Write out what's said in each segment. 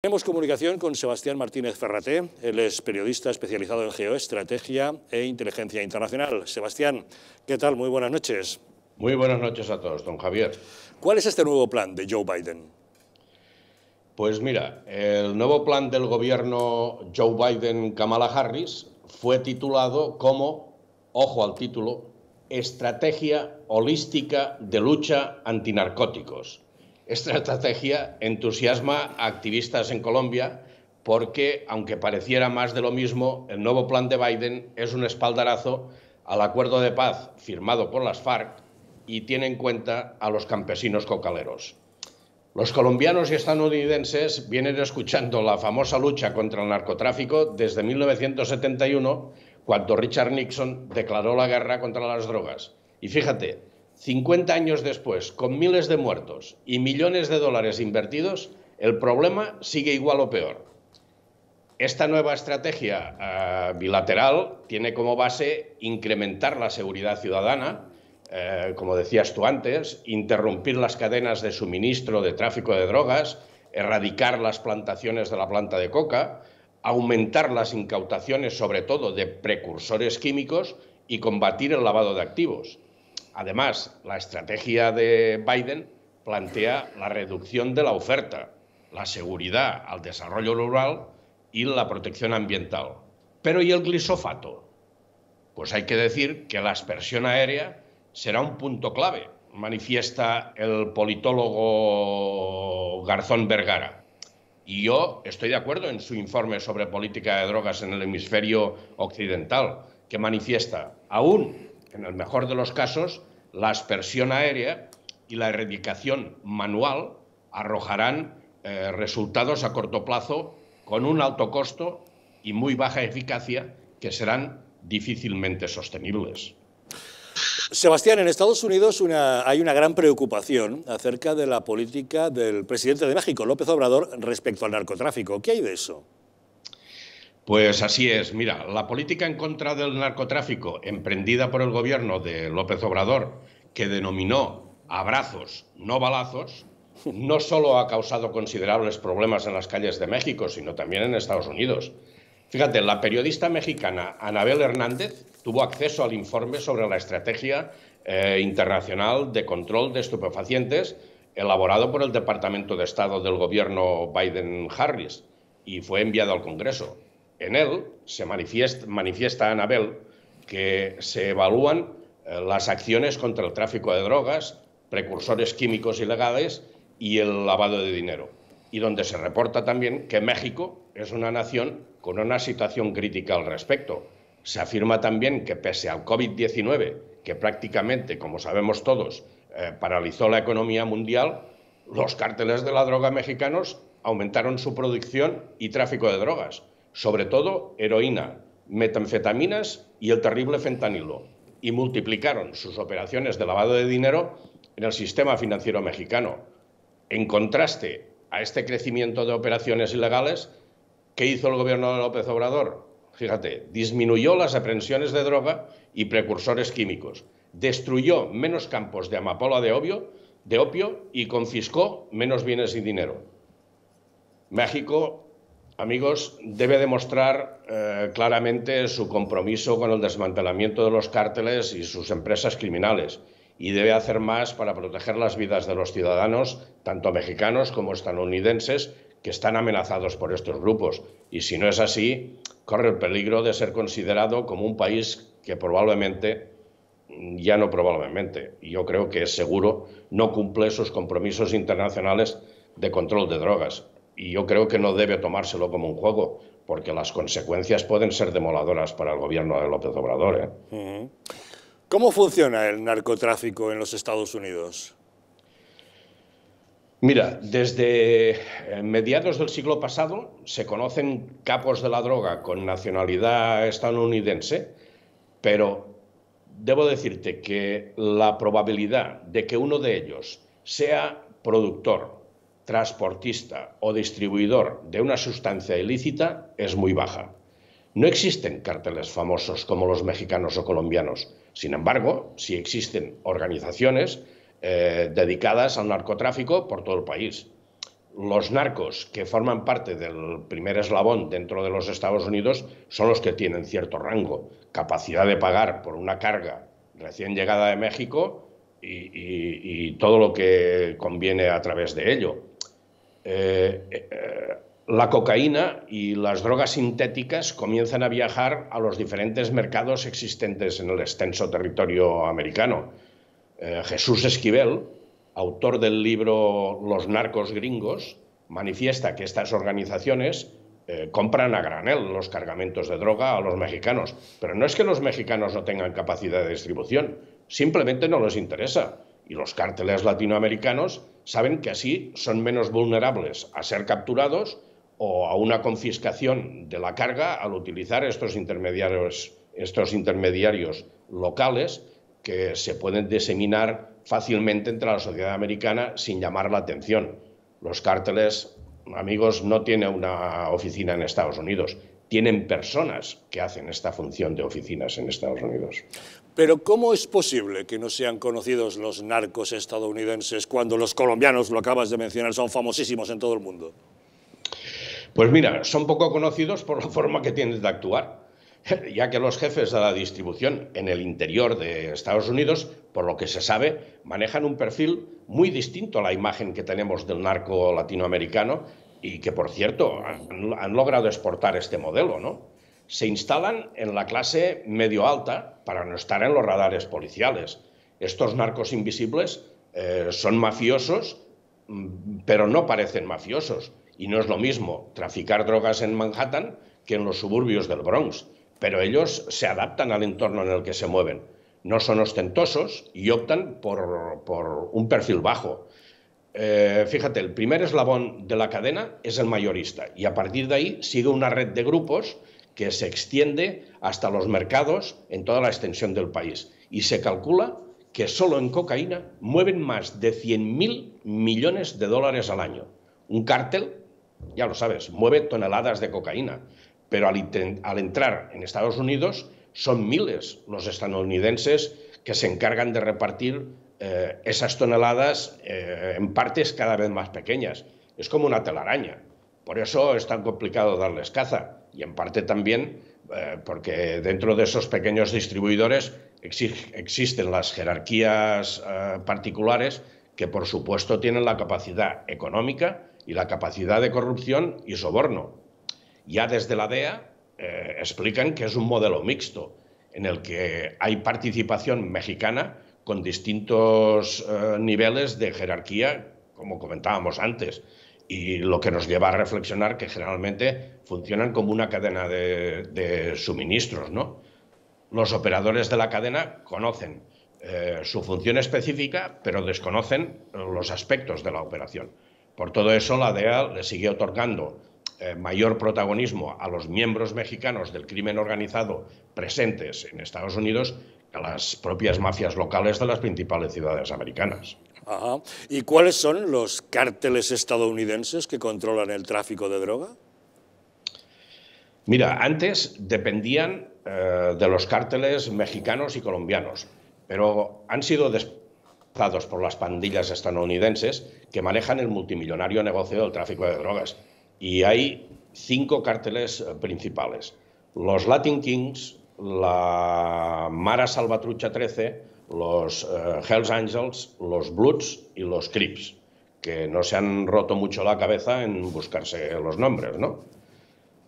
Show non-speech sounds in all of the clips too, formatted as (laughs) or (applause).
Tenemos comunicación con Sebastián Martínez Ferraté, él es periodista especializado en geoestrategia e inteligencia internacional. Sebastián, ¿qué tal? Muy buenas noches. Muy buenas noches a todos, don Javier. ¿Cuál es este nuevo plan de Joe Biden? Pues mira, el nuevo plan del gobierno Joe Biden-Kamala Harris fue titulado como, ojo al título, Estrategia Holística de Lucha Antinarcóticos esta estrategia entusiasma a activistas en Colombia porque, aunque pareciera más de lo mismo, el nuevo plan de Biden es un espaldarazo al acuerdo de paz firmado por las FARC y tiene en cuenta a los campesinos cocaleros. Los colombianos y estadounidenses vienen escuchando la famosa lucha contra el narcotráfico desde 1971, cuando Richard Nixon declaró la guerra contra las drogas. Y fíjate, 50 años después, con miles de muertos y millones de dólares invertidos, el problema sigue igual o peor. Esta nueva estrategia eh, bilateral tiene como base incrementar la seguridad ciudadana, eh, como decías tú antes, interrumpir las cadenas de suministro de tráfico de drogas, erradicar las plantaciones de la planta de coca, aumentar las incautaciones sobre todo de precursores químicos y combatir el lavado de activos. Además, la estrategia de Biden plantea la reducción de la oferta, la seguridad al desarrollo rural y la protección ambiental. Pero ¿y el glisofato? Pues hay que decir que la aspersión aérea será un punto clave, manifiesta el politólogo Garzón Vergara. Y yo estoy de acuerdo en su informe sobre política de drogas en el hemisferio occidental, que manifiesta, aún en el mejor de los casos, la aspersión aérea y la erradicación manual arrojarán eh, resultados a corto plazo con un alto costo y muy baja eficacia que serán difícilmente sostenibles. Sebastián, en Estados Unidos hay una gran preocupación acerca de la política del presidente de México, López Obrador, respecto al narcotráfico. ¿Qué hay de eso? Pues así es. Mira, la política en contra del narcotráfico emprendida por el gobierno de López Obrador, que denominó abrazos, no balazos, no solo ha causado considerables problemas en las calles de México, sino también en Estados Unidos. Fíjate, la periodista mexicana Anabel Hernández tuvo acceso al informe sobre la estrategia eh, internacional de control de estupefacientes elaborado por el Departamento de Estado del gobierno Biden-Harris y fue enviado al Congreso. En él se manifiesta, Anabel que se evalúan eh, las acciones contra el tráfico de drogas, precursores químicos ilegales y el lavado de dinero. Y donde se reporta también que México es una nación con una situación crítica al respecto. Se afirma también que pese al COVID-19, que prácticamente, como sabemos todos, eh, paralizó la economía mundial, los cárteles de la droga mexicanos aumentaron su producción y tráfico de drogas sobre todo heroína, metanfetaminas y el terrible fentanilo, y multiplicaron sus operaciones de lavado de dinero en el sistema financiero mexicano. En contraste a este crecimiento de operaciones ilegales, ¿qué hizo el gobierno de López Obrador? Fíjate, disminuyó las aprehensiones de droga y precursores químicos, destruyó menos campos de amapola de opio, de opio y confiscó menos bienes y dinero. México amigos, debe demostrar eh, claramente su compromiso con el desmantelamiento de los cárteles y sus empresas criminales y debe hacer más para proteger las vidas de los ciudadanos, tanto mexicanos como estadounidenses, que están amenazados por estos grupos. Y si no es así, corre el peligro de ser considerado como un país que probablemente, ya no probablemente, yo creo que es seguro, no cumple sus compromisos internacionales de control de drogas y yo creo que no debe tomárselo como un juego, porque las consecuencias pueden ser demoladoras para el gobierno de López Obrador. ¿eh? ¿Cómo funciona el narcotráfico en los Estados Unidos? Mira, desde eh, mediados del siglo pasado se conocen capos de la droga con nacionalidad estadounidense, pero debo decirte que la probabilidad de que uno de ellos sea productor transportista o distribuidor de una sustancia ilícita es muy baja. No existen carteles famosos como los mexicanos o colombianos. Sin embargo, sí existen organizaciones eh, dedicadas al narcotráfico por todo el país. Los narcos que forman parte del primer eslabón dentro de los Estados Unidos son los que tienen cierto rango, capacidad de pagar por una carga recién llegada de México y todo lo que conviene a través de ello. Eh, eh, la cocaína y las drogas sintéticas comienzan a viajar a los diferentes mercados existentes en el extenso territorio americano. Eh, Jesús Esquivel, autor del libro Los narcos gringos, manifiesta que estas organizaciones compran a granel los cargamentos de droga a los mexicanos. Pero no es que los mexicanos no tengan capacidad de distribución, simplemente no les interesa y los cárteles latinoamericanos saben que así son menos vulnerables a ser capturados o a una confiscación de la carga al utilizar estos intermediarios, locales que se pueden diseminar fácilmente entre la sociedad americana sin llamar la atención. Los cárteles, amigos, no tienen una oficina en Estados Unidos, tienen personas que hacen esta función de oficinas en Estados Unidos. Pero ¿cómo es posible que no sean conocidos los narcos estadounidenses cuando los colombianos, lo acabas de mencionar, son famosísimos en todo el mundo? Pues mira, son poco conocidos por la (laughs) forma que tienen de actuar, (laughs) ya que los jefes de la distribución en el interior de Estados Unidos, por lo que se sabe, manejan un perfil muy distinto a la imagen que tenemos del narco latinoamericano y que, por cierto, han, han logrado exportar este modelo, ¿no? se instalan en la clase medio alta para no estar en los radares policiales. Estos narcos invisibles eh, son mafiosos, mm, pero no parecen mafiosos. Y no es lo mismo traficar drogas en Manhattan que en los suburbios del Bronx. Pero ellos se adaptan al entorno en el que se mueven. No son ostentosos y optan por, un perfil bajo. Eh, fíjate, el primer eslabón de la cadena es el mayorista y a partir de ahí sigue una red de grupos que se extiende hasta los mercados en toda la extensión del país. Y se calcula que solo en cocaína mueven más de 100.000 millones de dólares al año. Un cártel, ya lo sabes, mueve toneladas de cocaína, pero al, entrar en Estados Unidos son miles los estadounidenses que se encargan de repartir eh, esas toneladas eh, en partes cada vez más pequeñas. Es como una telaraña. Por eso es tan complicado darles caza y en parte también eh, porque dentro de esos pequeños distribuidores existen las jerarquías eh, particulares que por supuesto tienen la capacidad económica y la capacidad de corrupción y soborno. Ya desde la DEA eh, explican que es un modelo mixto en el que hay participación mexicana con distintos niveles de jerarquía, como comentábamos antes y lo que nos lleva a reflexionar que generalmente funcionan como una cadena de, suministros, ¿no? Los operadores de la cadena conocen eh, su función específica, pero desconocen los aspectos de la operación. Por todo eso, la DEA le sigue otorgando eh, mayor protagonismo a los miembros mexicanos del crimen organizado presentes en Estados Unidos que a las propias mafias locales de las principales ciudades americanas. ¿Y cuáles son los cárteles estadounidenses que controlan el tráfico de droga? Mira, antes dependían eh, de los cárteles mexicanos y colombianos, pero han sido desplazados por las pandillas estadounidenses que manejan el multimillonario negocio del tráfico de drogas. Y hay cinco cárteles eh, principales. Los Latin Kings, la Mara Salvatrucha 13, los eh, Hells Angels, los Bloods y los Crips, que no se han roto mucho la cabeza en buscarse los nombres, ¿no?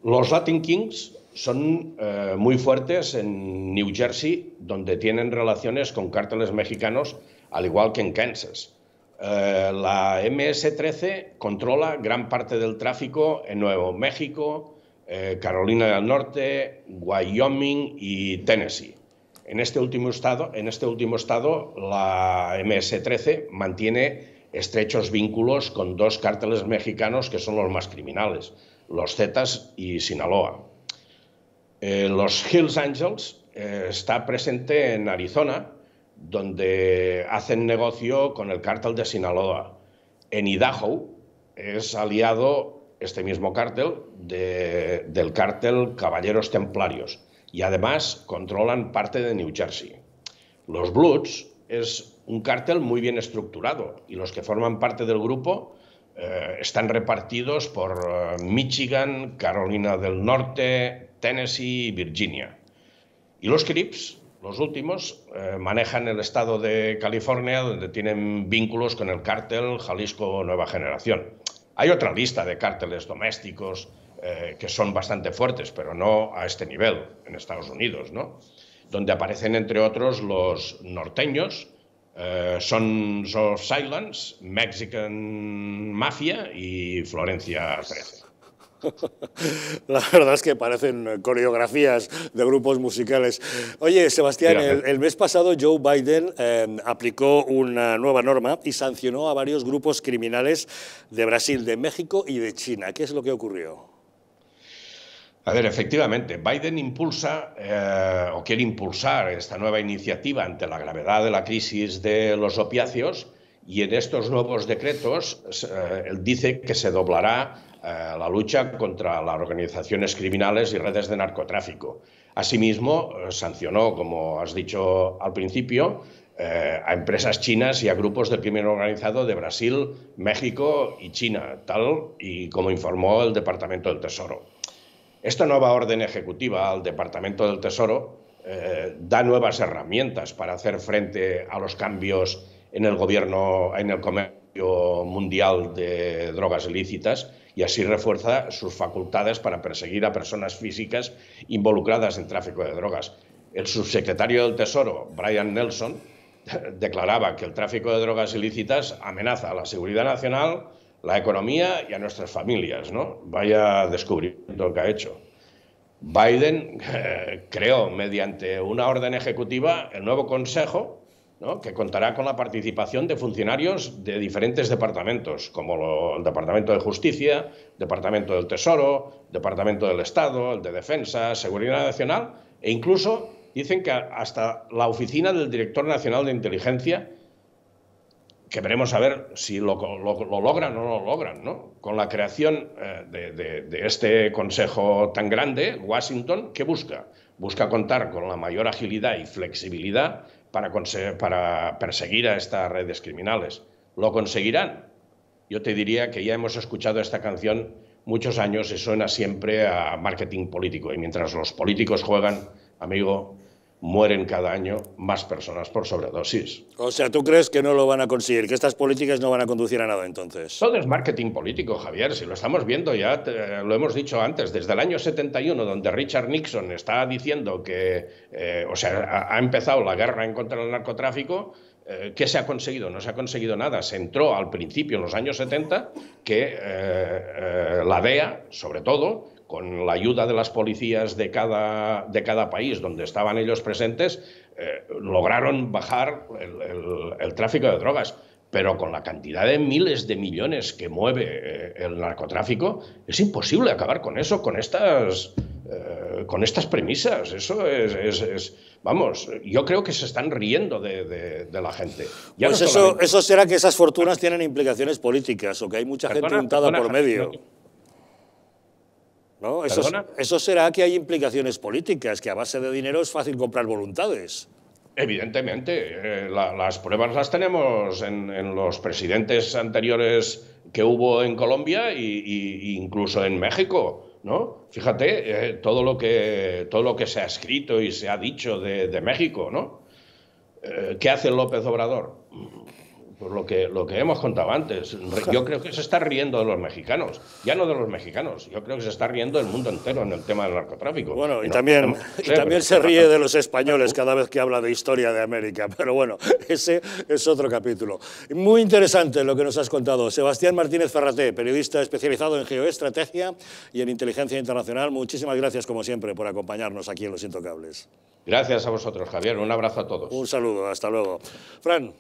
Los Latin Kings son eh, muy fuertes en New Jersey, donde tienen relaciones con cárteles mexicanos, al igual que en Kansas. Eh, la MS-13 controla gran parte del tráfico en Nuevo México, Carolina del Norte, Wyoming y Tennessee. En este último estado, en este último estado la MS-13 mantiene estrechos vínculos con dos cárteles mexicanos que son los más criminales, los Zetas y Sinaloa. Eh, los Hills Angels eh, está presente en Arizona, donde hacen negocio con el cártel de Sinaloa. En Idaho es aliado este mismo cártel del cártel Caballeros Templarios y además controlan parte de New Jersey. Los Bloods es un cártel muy bien estructurado y los que forman parte del grupo eh, están repartidos por eh, Michigan, Carolina del Norte, Tennessee y Virginia. Y los Crips, los últimos, eh, manejan el estado de California donde tienen vínculos con el cártel Jalisco Nueva Generación. Hay otra lista de cárteles domésticos eh, que son bastante fuertes, pero no a este nivel, en Estados Unidos, ¿no? Donde aparecen, entre otros, los norteños, eh, Sons of Silence, Mexican Mafia y Florencia 13. (laughs) La verdad es que parecen coreografías de grupos musicales. Oye, Sebastián, el, mes pasado Joe Biden eh, aplicó una nueva norma y sancionó a varios grupos criminales de Brasil, de México y de China. ¿Qué es lo que ocurrió? A ver, efectivamente, Biden impulsa eh, o quiere impulsar esta nueva iniciativa ante la gravedad de la crisis de los opiáceos y en estos nuevos decretos eh, él dice que se doblará eh, la lucha contra las organizaciones criminales y redes de narcotráfico. Asimismo, sancionó, como has dicho al principio, a empresas chinas y a grupos del crimen organizado de Brasil, México y China, tal y como informó el Departamento del Tesoro. Esta nueva orden ejecutiva al Departamento del Tesoro eh, da nuevas herramientas para hacer frente a los cambios en el gobierno, en el comercio mundial de drogas ilícitas y así refuerza sus facultades para perseguir a personas físicas involucradas en tráfico de drogas. El subsecretario del Tesoro, Brian Nelson, (laughs) declaraba que el tráfico de drogas ilícitas amenaza a la seguridad nacional, la economía y a nuestras familias, ¿no? Vaya lo que ha hecho. Biden eh, creó mediante una orden ejecutiva el nuevo Consejo, ¿no? que contará con la participación de funcionarios de diferentes departamentos, como el Departamento de Justicia, Departamento del Tesoro, Departamento del Estado, el de Defensa, Seguridad Nacional e incluso dicen que hasta la Oficina del Director Nacional de Inteligencia que veremos a ver si lo, logran o no lo logran, ¿no? Con la creación eh, de, este consejo tan grande, Washington, ¿qué busca? Busca contar con la mayor agilidad y flexibilidad para, para perseguir a estas redes criminales. ¿Lo conseguirán? Yo te diría que ya hemos escuchado esta canción muchos años y suena siempre a marketing político. Y mientras los políticos juegan, amigo, mueren cada año más personas por sobredosis. O sea, ¿tú crees que no lo van a conseguir? ¿Que estas políticas no van a conducir a nada entonces? Todo es marketing político, Javier. Si lo estamos viendo ya, lo hemos dicho antes, desde el año 71, donde Richard Nixon está diciendo que, eh, o sea, ha, empezado la guerra en contra del narcotráfico. Eh, ¿Qué se ha conseguido? No se ha conseguido nada. Se entró al principio, en los años 70, que eh, la DEA, sobre todo, con la ayuda de las policías de cada, de cada país donde estaban ellos presentes, eh, lograron bajar el, tráfico de drogas. Pero con la cantidad de miles de millones que mueve eh, el narcotráfico, es imposible acabar con eso, con estas, eh, con estas premisas. Eso es, vamos, yo creo que se están riendo de, la gente. pues eso, eso será que esas fortunas tienen implicaciones políticas o que hay mucha gente untada por medio eso, será que hay implicaciones políticas, que a base de dinero es fácil comprar voluntades. Evidentemente, eh, las pruebas las tenemos en, los presidentes anteriores que hubo en Colombia e incluso en México. ¿no? Fíjate eh, todo, lo que, todo lo que se ha escrito y se ha dicho de, México. ¿no? Eh, ¿Qué hace López Obrador? Por pues lo que, lo que hemos contado antes. Yo creo que se está riendo de los mexicanos. Ya no de los mexicanos. Yo creo que se está riendo del mundo entero en el tema del narcotráfico. Bueno, y, también, también se ríe de los españoles cada vez que habla de historia de América. (laughs) Pero bueno, ese es otro capítulo. Muy interesante lo que nos has contado. Sebastián Martínez Ferraté, periodista especializado en geoestrategia y en inteligencia internacional. Muchísimas gracias, como siempre, por acompañarnos aquí en Los Intocables. Gracias a vosotros, Javier. Un abrazo a todos. Un saludo. Hasta luego. Fran.